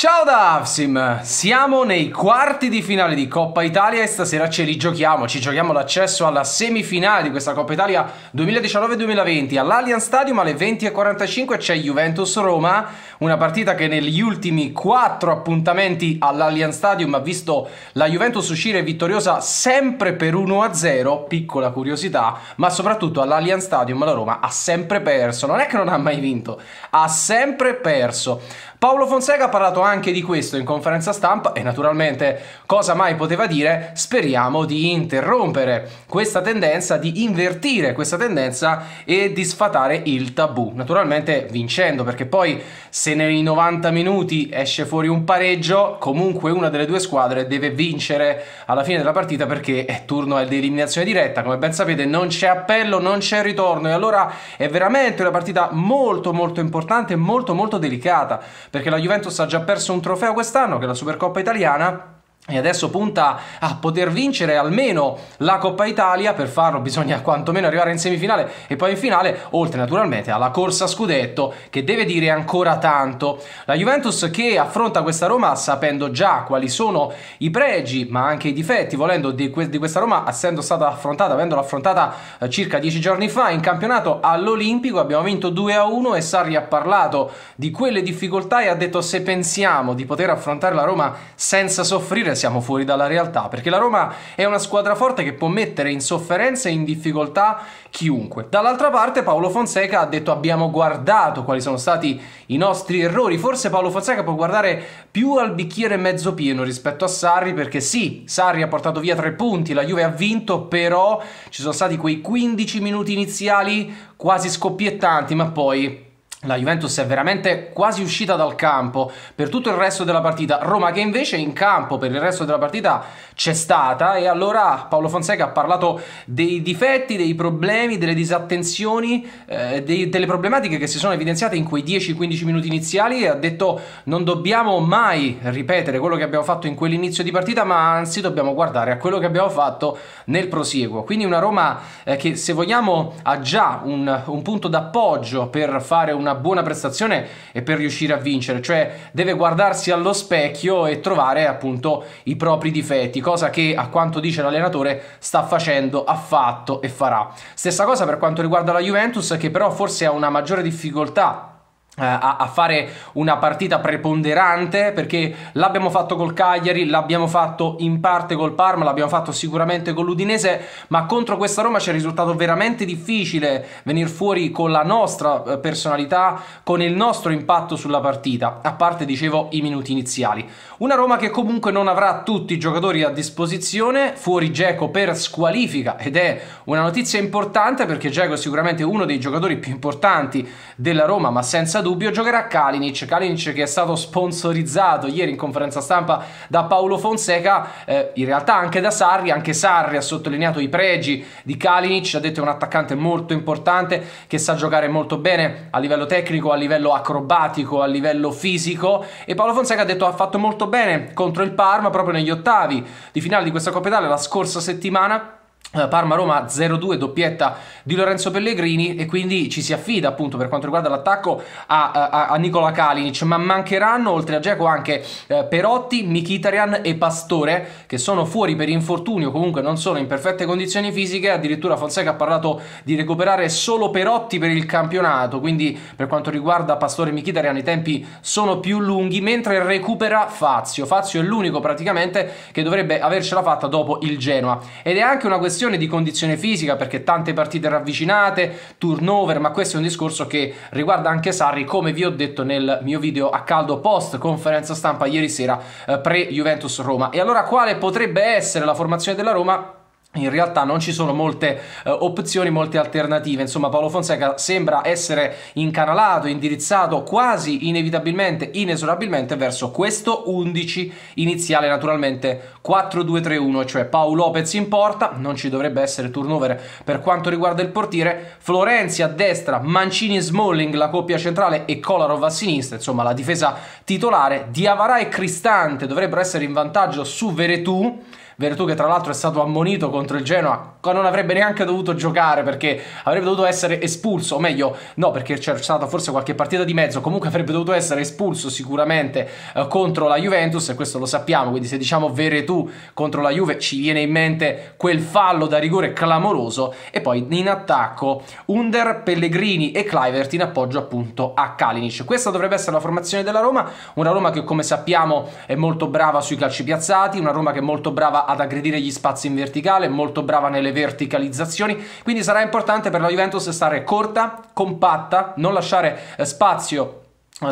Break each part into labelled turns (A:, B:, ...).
A: Ciao da Avsim, siamo nei quarti di finale di Coppa Italia e stasera ce li giochiamo, ci giochiamo l'accesso alla semifinale di questa Coppa Italia 2019-2020 all'Allianz Stadium alle 20.45 c'è Juventus-Roma, una partita che negli ultimi quattro appuntamenti all'Allianz Stadium ha visto la Juventus uscire vittoriosa sempre per 1-0, piccola curiosità, ma soprattutto all'Allianz Stadium la Roma ha sempre perso, non è che non ha mai vinto, ha sempre perso. Paolo Fonseca ha parlato anche di questo in conferenza stampa e naturalmente cosa mai poteva dire? Speriamo di interrompere questa tendenza, di invertire questa tendenza e di sfatare il tabù. Naturalmente vincendo perché poi se nei 90 minuti esce fuori un pareggio, comunque una delle due squadre deve vincere alla fine della partita perché è turno ad eliminazione diretta, come ben sapete non c'è appello, non c'è ritorno e allora è veramente una partita molto molto importante, e molto molto delicata perché la Juventus ha già perso un trofeo quest'anno, che è la Supercoppa italiana, e adesso punta a poter vincere almeno la Coppa Italia, per farlo bisogna quantomeno arrivare in semifinale e poi in finale, oltre naturalmente alla corsa scudetto che deve dire ancora tanto. La Juventus che affronta questa Roma sapendo già quali sono i pregi ma anche i difetti, volendo di, que di questa Roma essendo stata affrontata, avendola affrontata eh, circa dieci giorni fa in campionato all'Olimpico, abbiamo vinto 2-1 e Sarri ha parlato di quelle difficoltà e ha detto se pensiamo di poter affrontare la Roma senza soffrire, siamo fuori dalla realtà, perché la Roma è una squadra forte che può mettere in sofferenza e in difficoltà chiunque. Dall'altra parte Paolo Fonseca ha detto abbiamo guardato quali sono stati i nostri errori, forse Paolo Fonseca può guardare più al bicchiere mezzo pieno rispetto a Sarri, perché sì, Sarri ha portato via tre punti, la Juve ha vinto, però ci sono stati quei 15 minuti iniziali quasi scoppiettanti, ma poi la Juventus è veramente quasi uscita dal campo per tutto il resto della partita. Roma che invece in campo per il resto della partita c'è stata e allora Paolo Fonseca ha parlato dei difetti, dei problemi, delle disattenzioni, eh, dei, delle problematiche che si sono evidenziate in quei 10-15 minuti iniziali e ha detto non dobbiamo mai ripetere quello che abbiamo fatto in quell'inizio di partita ma anzi dobbiamo guardare a quello che abbiamo fatto nel prosieguo. Quindi una Roma eh, che se vogliamo ha già un, un punto d'appoggio per fare una una buona prestazione e per riuscire a vincere, cioè deve guardarsi allo specchio e trovare appunto i propri difetti, cosa che a quanto dice l'allenatore sta facendo, ha fatto e farà. Stessa cosa per quanto riguarda la Juventus che però forse ha una maggiore difficoltà eh, a, fare una partita preponderante perché l'abbiamo fatto col Cagliari, l'abbiamo fatto in parte col Parma, l'abbiamo fatto sicuramente con l'Udinese, ma contro questa Roma ci è risultato veramente difficile venire fuori con la nostra eh, personalità, con il nostro impatto sulla partita, a parte dicevo i minuti iniziali. Una Roma che comunque non avrà tutti i giocatori a disposizione, fuori Geco per squalifica ed è una notizia importante perché Geco è sicuramente uno dei giocatori più importanti della Roma, ma senza dubbio dubbio giocherà Kalinic. Kalinic che è stato sponsorizzato ieri in conferenza stampa da Paolo Fonseca, eh, in realtà anche da Sarri. Anche Sarri ha sottolineato i pregi di Kalinic, ha detto che è un attaccante molto importante che sa giocare molto bene a livello tecnico, a livello acrobatico, a livello fisico. E Paolo Fonseca ha detto ha fatto molto bene contro il Parma proprio negli ottavi di finale di questa Coppa Italia la scorsa settimana eh, Parma-Roma 0-2 doppietta di Lorenzo Pellegrini e quindi ci si affida appunto per quanto riguarda l'attacco a, a, a, Nicola Kalinic ma mancheranno oltre a Geco anche eh, Perotti, Mkhitaryan e Pastore che sono fuori per infortunio comunque non sono in perfette condizioni fisiche addirittura Fonseca ha parlato di recuperare solo Perotti per il campionato quindi per quanto riguarda Pastore e Mkhitaryan i tempi sono più lunghi mentre recupera Fazio Fazio è l'unico praticamente che dovrebbe avercela fatta dopo il Genoa ed è anche una questione questione di condizione fisica perché tante partite ravvicinate, turnover, ma questo è un discorso che riguarda anche Sarri, come vi ho detto nel mio video a caldo post conferenza stampa ieri sera eh, pre Juventus Roma. E allora quale potrebbe essere la formazione della Roma? in realtà non ci sono molte eh, opzioni, molte alternative, insomma Paolo Fonseca sembra essere incanalato, indirizzato quasi inevitabilmente, inesorabilmente verso questo 11 iniziale naturalmente 4-2-3-1, cioè Paolo Lopez in porta, non ci dovrebbe essere turnover per quanto riguarda il portiere, Florenzi a destra, Mancini e Smalling la coppia centrale e Kolarov a sinistra, insomma la difesa titolare, Diavara e Cristante dovrebbero essere in vantaggio su Veretù, Vertù che tra l'altro è stato ammonito contro il Genoa, non avrebbe neanche dovuto giocare perché avrebbe dovuto essere espulso, o meglio, no, perché c'era stata forse qualche partita di mezzo, comunque avrebbe dovuto essere espulso sicuramente eh, contro la Juventus e questo lo sappiamo, quindi se diciamo Veretù contro la Juve ci viene in mente quel fallo da rigore clamoroso e poi in attacco Under, Pellegrini e Clivert in appoggio appunto a Kalinic. Questa dovrebbe essere la formazione della Roma, una Roma che come sappiamo è molto brava sui calci piazzati, una Roma che è molto brava ad aggredire gli spazi in verticale, molto brava nelle verticalizzazioni, quindi sarà importante per la Juventus stare corta, compatta, non lasciare eh, spazio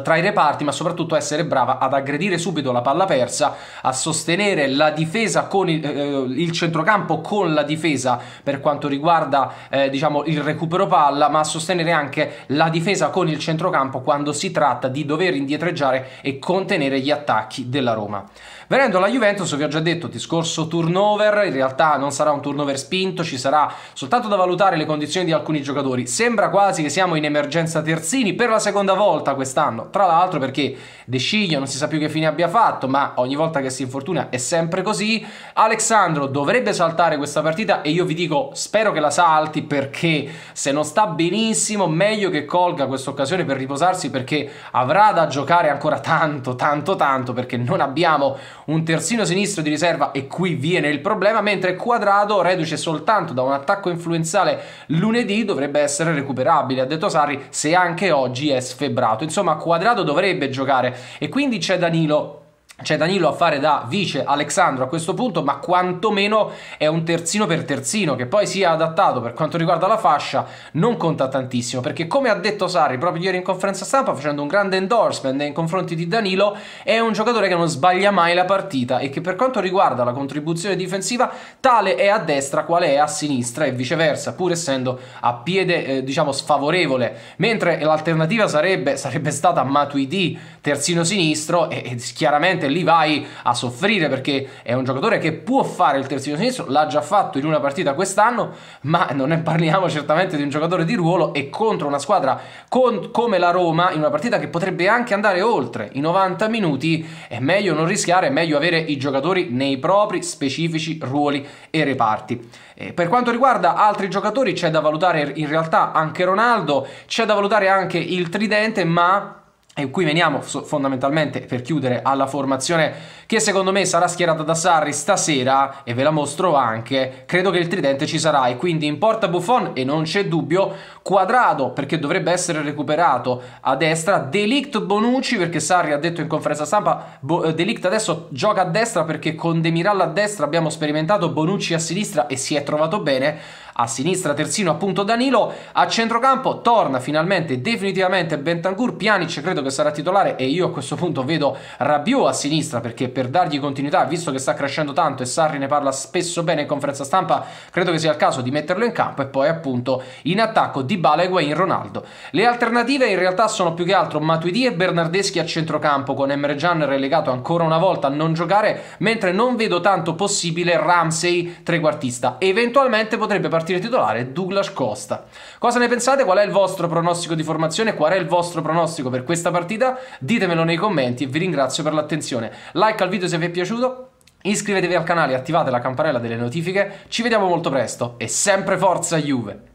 A: tra i reparti, ma soprattutto essere brava ad aggredire subito la palla persa, a sostenere la difesa con il, eh, il centrocampo con la difesa per quanto riguarda eh, diciamo il recupero palla, ma a sostenere anche la difesa con il centrocampo quando si tratta di dover indietreggiare e contenere gli attacchi della Roma. Venendo alla Juventus, vi ho già detto, discorso turnover, in realtà non sarà un turnover spinto, ci sarà soltanto da valutare le condizioni di alcuni giocatori. Sembra quasi che siamo in emergenza terzini per la seconda volta quest'anno quest'anno. Tra l'altro perché De Sciglio non si sa più che fine abbia fatto, ma ogni volta che si infortuna è sempre così. Alexandro dovrebbe saltare questa partita e io vi dico spero che la salti perché se non sta benissimo meglio che colga questa occasione per riposarsi perché avrà da giocare ancora tanto, tanto, tanto perché non abbiamo un terzino sinistro di riserva e qui viene il problema, mentre Quadrado, reduce soltanto da un attacco influenzale lunedì, dovrebbe essere recuperabile, ha detto Sarri, se anche oggi è sfebrato. Insomma, quadrato dovrebbe giocare e quindi c'è Danilo c'è Danilo a fare da vice Alexandro a questo punto, ma quantomeno è un terzino per terzino, che poi sia adattato per quanto riguarda la fascia, non conta tantissimo, perché come ha detto Sari proprio ieri in conferenza stampa, facendo un grande endorsement nei confronti di Danilo, è un giocatore che non sbaglia mai la partita e che per quanto riguarda la contribuzione difensiva, tale è a destra quale è a sinistra e viceversa, pur essendo a piede, eh, diciamo, sfavorevole, mentre l'alternativa sarebbe, sarebbe stata Matuidi, terzino sinistro, e, e chiaramente sicuramente lì vai a soffrire perché è un giocatore che può fare il terzino sinistro, l'ha già fatto in una partita quest'anno, ma non ne parliamo certamente di un giocatore di ruolo e contro una squadra con, come la Roma, in una partita che potrebbe anche andare oltre i 90 minuti, è meglio non rischiare, è meglio avere i giocatori nei propri specifici ruoli e reparti. E per quanto riguarda altri giocatori c'è da valutare in realtà anche Ronaldo, c'è da valutare anche il tridente, ma e qui veniamo fondamentalmente per chiudere alla formazione che secondo me sarà schierata da Sarri stasera e ve la mostro anche. Credo che il tridente ci sarà e quindi in porta Buffon e non c'è dubbio Quadrado perché dovrebbe essere recuperato a destra, Delict Bonucci perché Sarri ha detto in conferenza stampa Bo- eh, Delict adesso gioca a destra perché con Demiral a destra abbiamo sperimentato Bonucci a sinistra e si è trovato bene. A sinistra terzino appunto Danilo, a centrocampo torna finalmente definitivamente Bentancur, Pianic credo che che sarà titolare e io a questo punto vedo Rabiot a sinistra perché per dargli continuità, visto che sta crescendo tanto e Sarri ne parla spesso bene in conferenza stampa, credo che sia il caso di metterlo in campo e poi appunto in attacco di Bala e Guain Ronaldo. Le alternative in realtà sono più che altro Matuidi e Bernardeschi a centrocampo con Emre Can relegato ancora una volta a non giocare, mentre non vedo tanto possibile Ramsey trequartista. Eventualmente potrebbe partire titolare Douglas Costa. Cosa ne pensate? Qual è il vostro pronostico di formazione? Qual è il vostro pronostico per questa partita? partita? Ditemelo nei commenti e vi ringrazio per l'attenzione. Like al video se vi è piaciuto, iscrivetevi al canale, e attivate la campanella delle notifiche, ci vediamo molto presto e sempre forza Juve!